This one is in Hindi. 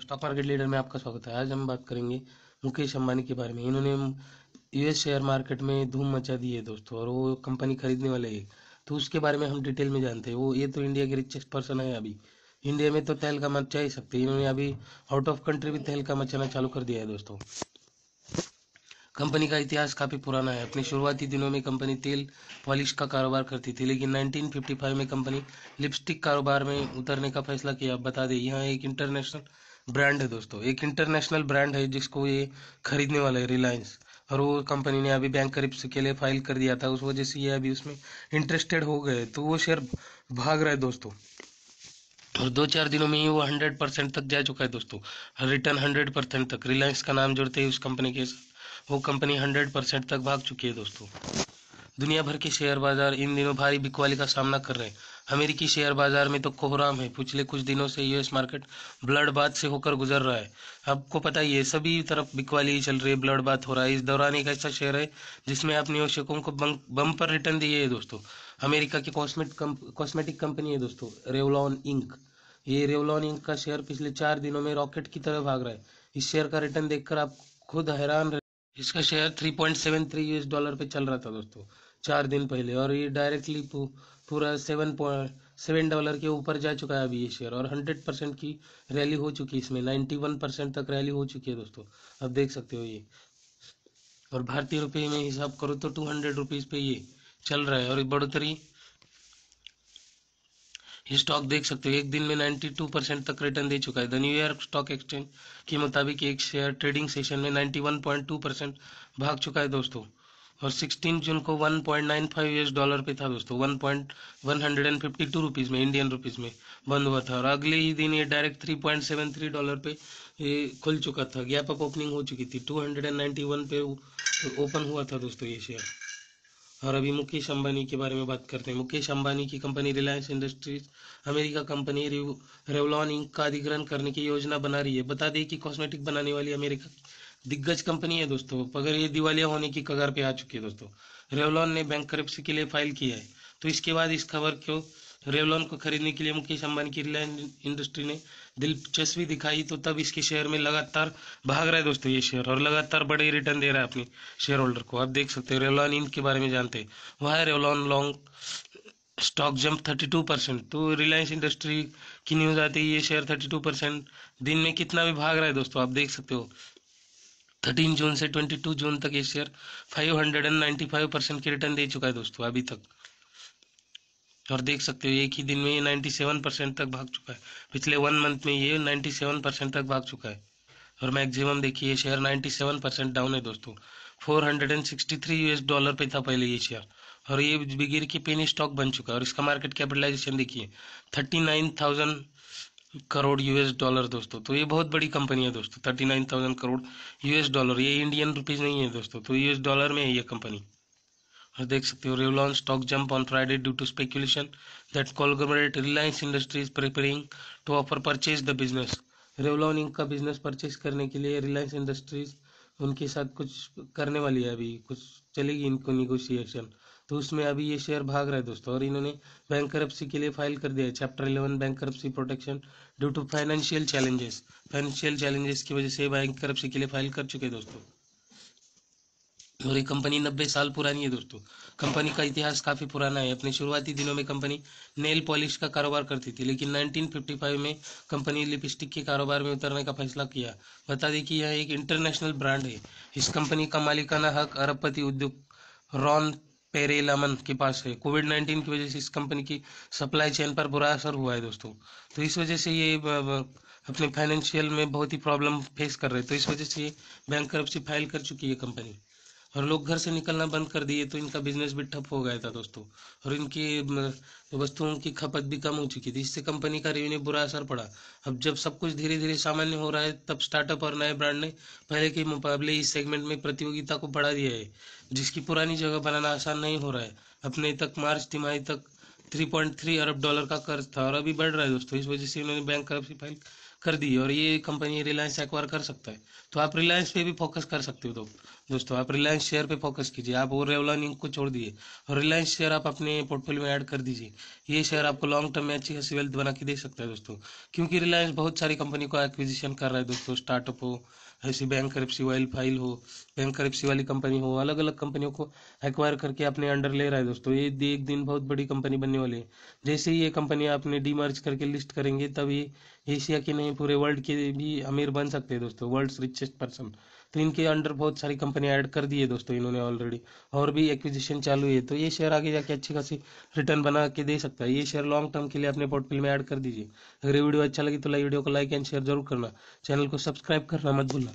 स्टॉक मार्केट लीडर में आपका स्वागत है आज हम बात करेंगे मुकेश अंबानी के बारे में इन्होंने यूएस शेयर मार्केट में धूम मचा दी है दोस्तों और वो कंपनी खरीदने वाले है तो उसके बारे में हम डिटेल में जानते हैं वो ये तो इंडिया के रिचेस्ट पर्सन है अभी इंडिया में तो तेल का मचा ही सकते इन्होंने अभी आउट ऑफ कंट्री भी तेल का मचाना चालू कर दिया है दोस्तों कंपनी का इतिहास काफ़ी पुराना है अपने शुरुआती दिनों में कंपनी तेल पॉलिश का कारोबार करती थी लेकिन 1955 में कंपनी लिपस्टिक कारोबार में उतरने का फैसला किया बता दें यहाँ एक इंटरनेशनल ब्रांड है दोस्तों एक इंटरनेशनल ब्रांड है जिसको ये खरीदने वाला है रिलायंस और वो कंपनी ने अभी बैंक करिप्स के लिए फाइल कर दिया था उस वजह से ये अभी उसमें इंटरेस्टेड हो गए तो वो शेयर भाग रहा है दोस्तों और दो चार दिनों में ही वो हंड्रेड परसेंट तक जा चुका है दोस्तों रिटर्न हंड्रेड परसेंट तक रिलायंस का नाम जुड़ते ही उस कंपनी के वो कंपनी हंड्रेड परसेंट तक भाग चुकी है दोस्तों दुनिया भर के शेयर बाजार इन दिनों भारी बिकवाली का सामना कर रहे हैं अमेरिकी शेयर बाजार में तो कोहराम है पिछले कुछ दिनों से यूएस मार्केट ब्लड बात से होकर गुजर रहा है आपको पता ही है सभी तरफ बिकवाली चल रही है ब्लड बात हो रहा है इस दौरान एक ऐसा शेयर है जिसमें आप निवेशकों को बम पर रिटर्न दिए है दोस्तों अमेरिका की कॉस्मेटिक कॉस्मेटिक कंपनी है दोस्तों रेवलॉन इंक ये रेवलॉन इंक का शेयर पिछले चार दिनों में रॉकेट की तरह भाग रहा है इस शेयर का रिटर्न देखकर आप खुद हैरान इसका शेयर 3.73 यूएस डॉलर पे चल रहा था दोस्तों चार दिन पहले और ये डायरेक्टली पूरा सेवन पॉइंट सेवन डॉलर के ऊपर जा चुका है अभी ये शेयर और हंड्रेड परसेंट की रैली हो चुकी है इसमें नाइन्टी वन परसेंट तक रैली हो चुकी है दोस्तों अब देख सकते हो ये और भारतीय रुपये में हिसाब करो तो टू हंड्रेड रुपीज़ पे ये चल रहा है और बढ़ोतरी ये स्टॉक देख सकते हो एक दिन में 92 परसेंट तक रिटर्न दे चुका है द न्यूयॉर्क स्टॉक एक्सचेंज के मुताबिक एक शेयर ट्रेडिंग सेशन में 91.2 परसेंट भाग चुका है दोस्तों और 16 जून को 1.95 पॉइंट यूएस डॉलर पे था दोस्तों one point one hundred and fifty two rupees में इंडियन रुपीज़ में बंद हुआ था और अगले ही दिन ये डायरेक्ट 3.73 पॉइंट डॉलर पे ये खुल चुका था गैप अप ओपनिंग हो चुकी थी 291 पे ओपन हुआ था दोस्तों ये शेयर और अभी मुकेश अंबानी के बारे में बात करते हैं मुकेश अंबानी की company Reliance Industries America company Revlon Inc का अधिग्रहण करने की योजना बना रही है बता दें कि कॉस्मेटिक बनाने वाली अमेरिका दिग्गज कंपनी है दोस्तों अगर ये दिवालिया होने की कगार पे आ चुकी है दोस्तों रेवलॉन ने बैंक करप्सी के लिए फाइल किया है तो इसके बाद इस खबर को रेवलॉन को खरीदने के लिए मुकेश अंबानी की रिलायंस इंडस्ट्री ने दिलचस्पी दिखाई तो तब इसके शेयर में लगातार भाग रहा है दोस्तों ये शेयर और लगातार बड़े रिटर्न दे रहा है अपने शेयर होल्डर को आप देख सकते हैं रेवलॉन इनके बारे में जानते हैं वह Revlon long stock jump 32 percent तो रिलायंस इंडस्ट्री की न्यूज आती है ये शेयर 32 परसेंट दिन में कितना भी भाग रहा है दोस्तों आप देख सकते हो थर्टीन जून से ट्वेंटी टू जून तक ये share five hundred and ninety five percent की रिटर्न दे चुका है दोस्तों अभी तक और देख सकते हो एक ही दिन में ये नाइन्टी सेवन परसेंट तक भाग चुका है पिछले वन मंथ में ये नाइन्टी सेवन परसेंट तक भाग चुका है और मैक्सिमम देखिए ये share ninety seven percent down है दोस्तों four hundred and sixty three US dollar पे था पहले ये शेयर और ये बिगिर की पेनी स्टॉक बन चुका है और इसका मार्केट कैपिटलाइजेशन देखिए thirty nine thousand crore US dollar दोस्तों तो ये बहुत बड़ी कंपनी है दोस्तों thirty nine thousand crore US dollar ये इंडियन रुपीज नहीं है दोस्तों तो यूएस डॉलर में है ये कंपनी और देख सकते हो Revlon stock jump on Friday due to speculation that conglomerate Reliance industries preparing to offer purchase the business Revlon Inc का बिजनेस परचेज करने के लिए रिलायंस इंडस्ट्रीज उनके साथ कुछ करने वाली है अभी कुछ चलेगी इनको निगोशिएशन तो उसमें अभी ये शेयर भाग रहा है दोस्तों और इन्होंने बैंक के लिए फाइल कर दिया है chapter eleven bank protection due to financial challenges financial challenges की वजह से बैंक के लिए फाइल कर चुके दोस्तों और ये कंपनी नब्बे साल पुरानी है दोस्तों कंपनी का इतिहास काफ़ी पुराना है अपने शुरुआती दिनों में कंपनी नेल पॉलिश का कारोबार करती थी लेकिन 1955 में कंपनी लिपस्टिक के कारोबार में उतरने का फैसला किया बता दें कि यह एक इंटरनेशनल ब्रांड है इस कंपनी का मालिकाना हक अरबपति उद्योग रॉन पेरेल अमन के पास है कोविड नाइन्टीन की वजह से इस कंपनी की सप्लाई चेन पर बुरा असर हुआ है दोस्तों तो इस वजह से ये अपने फाइनेंशियल में बहुत ही प्रॉब्लम फेस कर रहे हैं तो इस वजह से ये बैंक करप्सी फाइल कर चुकी है कंपनी और लोग घर से निकलना बंद कर दिए तो इनका बिजनेस भी ठप हो गया था दोस्तों और इनकी वस्तुओं की खपत भी कम हो चुकी थी इससे कंपनी का रेवेन्यू बुरा असर पड़ा अब जब सब कुछ धीरे धीरे सामान्य हो रहा है तब स्टार्टअप और नए ब्रांड ने पहले के मुकाबले इस सेगमेंट में प्रतियोगिता को बढ़ा दिया है जिसकी पुरानी जगह बनाना आसान नहीं हो रहा है अपने तक मार्च तिमाही तक थ्री अरब डॉलर का कर्ज था और अभी बढ़ रहा है दोस्तों इस वजह से इन्होंने बैंक फाइल कर दी और ये कंपनी रिलायंस एक्वायर कर सकता है तो आप रिलायंस पे भी फोकस कर सकते हो तो दोस्तों आप रिलायंस शेयर पे फोकस कीजिए आप और रेवलानिंग को छोड़ दिए और रिलायंस शेयर आप अपने पोर्टफोलियो में ऐड कर दीजिए ये शेयर आपको लॉन्ग टर्म में अच्छी खासी वेल्थ बना के दे सकता है दोस्तों क्योंकि रिलायंस बहुत सारी कंपनी को एक्विजिशन कर रहा है दोस्तों स्टार्टअप हो ऐसी बैंक करप्सी वाइल फाइल हो बैंक करप्सी वाली कंपनी हो अलग अलग कंपनियों को एक्वायर करके अपने अंडर ले रहा है दोस्तों ये एक दिन बहुत बड़ी कंपनी बनने वाली है जैसे ही ये कंपनी अपने डीमर्ज करके लिस्ट करेंगे तभी एशिया के नहीं पूरे वर्ल्ड के भी अमीर बन सकते हैं दोस्तों वर्ल्ड रिचेस्ट पर्सन तो इनके अंडर बहुत सारी कंपनियां ऐड कर दी है दोस्तों इन्होंने ऑलरेडी और भी एक्विजिशन चालू है तो ये शेयर आगे जाके अच्छी खासी रिटर्न बना के दे सकता है ये शेयर लॉन्ग टर्म के लिए अपने पोर्टफोलियो में ऐड कर दीजिए अगर ये वीडियो अच्छा लगे तो लाइक वीडियो को लाइक एंड शेयर जरूर करना चैनल को सब्सक्राइब करना मत भूलना